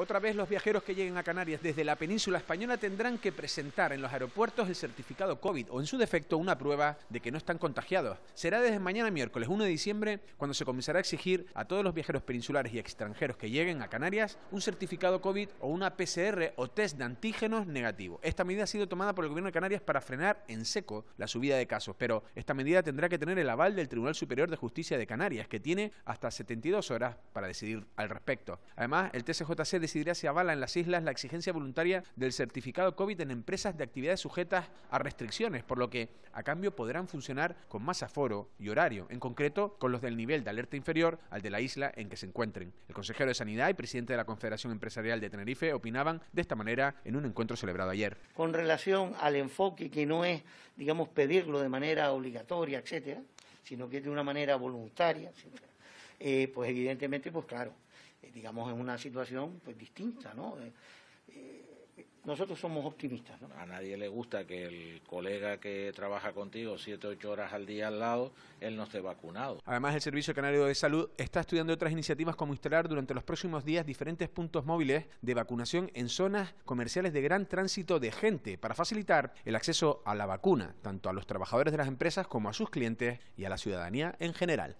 Otra vez los viajeros que lleguen a Canarias desde la península española tendrán que presentar en los aeropuertos el certificado COVID o en su defecto una prueba de que no están contagiados. Será desde mañana miércoles 1 de diciembre cuando se comenzará a exigir a todos los viajeros peninsulares y extranjeros que lleguen a Canarias un certificado COVID o una PCR o test de antígenos negativo. Esta medida ha sido tomada por el Gobierno de Canarias para frenar en seco la subida de casos, pero esta medida tendrá que tener el aval del Tribunal Superior de Justicia de Canarias, que tiene hasta 72 horas para decidir al respecto. Además, el TCJC Decidirá si avala en las islas la exigencia voluntaria del certificado COVID en empresas de actividades sujetas a restricciones, por lo que a cambio podrán funcionar con más aforo y horario, en concreto con los del nivel de alerta inferior al de la isla en que se encuentren. El consejero de Sanidad y presidente de la Confederación Empresarial de Tenerife opinaban de esta manera en un encuentro celebrado ayer. Con relación al enfoque que no es, digamos, pedirlo de manera obligatoria, etcétera, sino que de una manera voluntaria, etcétera eh, pues evidentemente, pues claro, eh, digamos, es una situación pues distinta, ¿no? Eh, nosotros somos optimistas, ¿no? A nadie le gusta que el colega que trabaja contigo siete, ocho horas al día al lado, él no esté vacunado. Además, el Servicio Canario de Salud está estudiando otras iniciativas como instalar durante los próximos días diferentes puntos móviles de vacunación en zonas comerciales de gran tránsito de gente para facilitar el acceso a la vacuna, tanto a los trabajadores de las empresas como a sus clientes y a la ciudadanía en general.